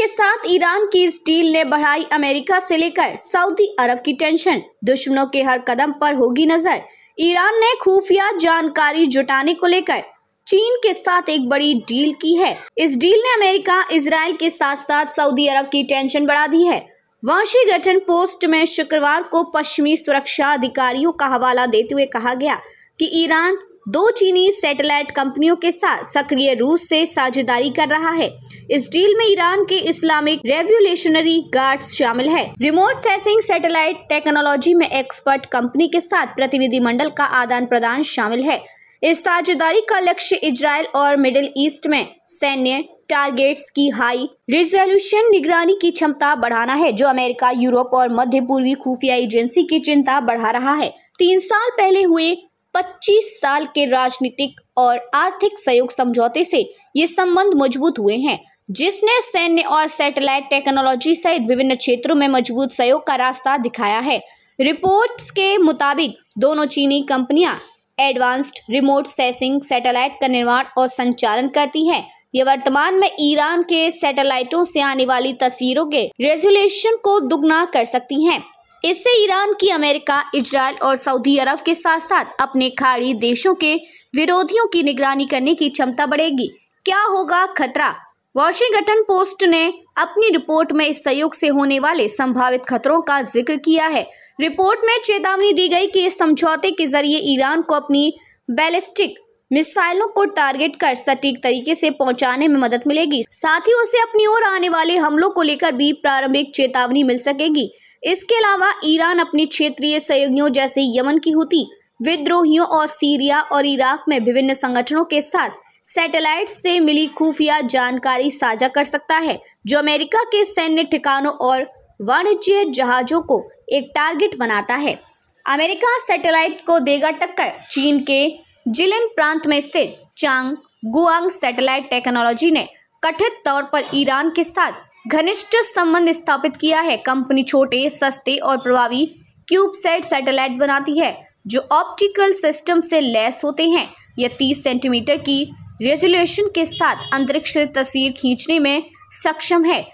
के साथ ईरान की इस डील ने बढ़ाई अमेरिका से लेकर सऊदी अरब की टेंशन दुश्मनों के हर कदम पर होगी नजर ईरान ने खुफिया जानकारी जुटाने को लेकर चीन के साथ एक बड़ी डील की है इस डील ने अमेरिका इसराइल के साथ साथ सऊदी अरब की टेंशन बढ़ा दी है वाशिंगटन पोस्ट में शुक्रवार को पश्चिमी सुरक्षा अधिकारियों का हवाला देते हुए कहा गया कि ईरान दो चीनी सैटेलाइट कंपनियों के साथ सक्रिय रूस से साझेदारी कर रहा है इस डील में ईरान के इस्लामिक रेवोल्यूशनरी गार्ड्स शामिल है रिमोट सेंसिंग सैटेलाइट टेक्नोलॉजी में एक्सपर्ट कंपनी के साथ प्रतिनिधिमंडल का आदान प्रदान शामिल है इस साझेदारी का लक्ष्य इजराइल और मिडिल ईस्ट में सैन्य टारगेट्स की हाई रिजोल्यूशन निगरानी की क्षमता बढ़ाना है जो अमेरिका यूरोप और मध्य पूर्वी खुफिया एजेंसी की चिंता बढ़ा रहा है तीन साल पहले हुए 25 साल के राजनीतिक और आर्थिक सहयोग समझौते से ये संबंध मजबूत हुए हैं जिसने सैन्य और सैटेलाइट टेक्नोलॉजी सहित विभिन्न क्षेत्रों में मजबूत सहयोग का रास्ता दिखाया है रिपोर्ट्स के मुताबिक दोनों चीनी कंपनियां एडवांस्ड रिमोट सेसिंग सैटेलाइट का निर्माण और संचालन करती हैं ये वर्तमान में ईरान के सैटेलाइटों से आने वाली तस्वीरों के रेजुलेशन को दुगना कर सकती हैं इससे ईरान की अमेरिका इजराइल और सऊदी अरब के साथ साथ अपने खाड़ी देशों के विरोधियों की निगरानी करने की क्षमता बढ़ेगी क्या होगा खतरा वॉशिंगटन पोस्ट ने अपनी रिपोर्ट में इस सहयोग से होने वाले संभावित खतरों का जिक्र किया है रिपोर्ट में चेतावनी दी गई कि इस समझौते के जरिए ईरान को अपनी बैलिस्टिक मिसाइलों को टारगेट कर सटीक तरीके से पहुंचाने में मदद मिलेगी साथ ही उसे अपनी ओर आने वाले हमलों को लेकर भी प्रारंभिक चेतावनी मिल सकेगी इसके अलावा ईरान अपने क्षेत्रीय सहयोगियों जैसे यमन की होती विद्रोहियों और सीरिया और इराक में विभिन्न संगठनों के साथ सैटेलाइट से मिली खुफिया जानकारी साझा कर सकता है जो अमेरिका के सैन्य ठिकानों और वाणिज्य जहाजों को एक टारगेट बनाता है अमेरिका सैटेलाइट को देगा टक्कर चीन के जिलिन प्रांत में स्थित चांग गुआंग सैटेलाइट टेक्नोलॉजी ने कथित तौर पर ईरान के साथ घनिष्ठ संबंध स्थापित किया है कंपनी छोटे सस्ते और प्रभावी क्यूबसेट सैटेलाइट बनाती है जो ऑप्टिकल सिस्टम से लैस होते हैं यह 30 सेंटीमीटर की रेजोल्यूशन के साथ अंतरिक्ष से तस्वीर खींचने में सक्षम है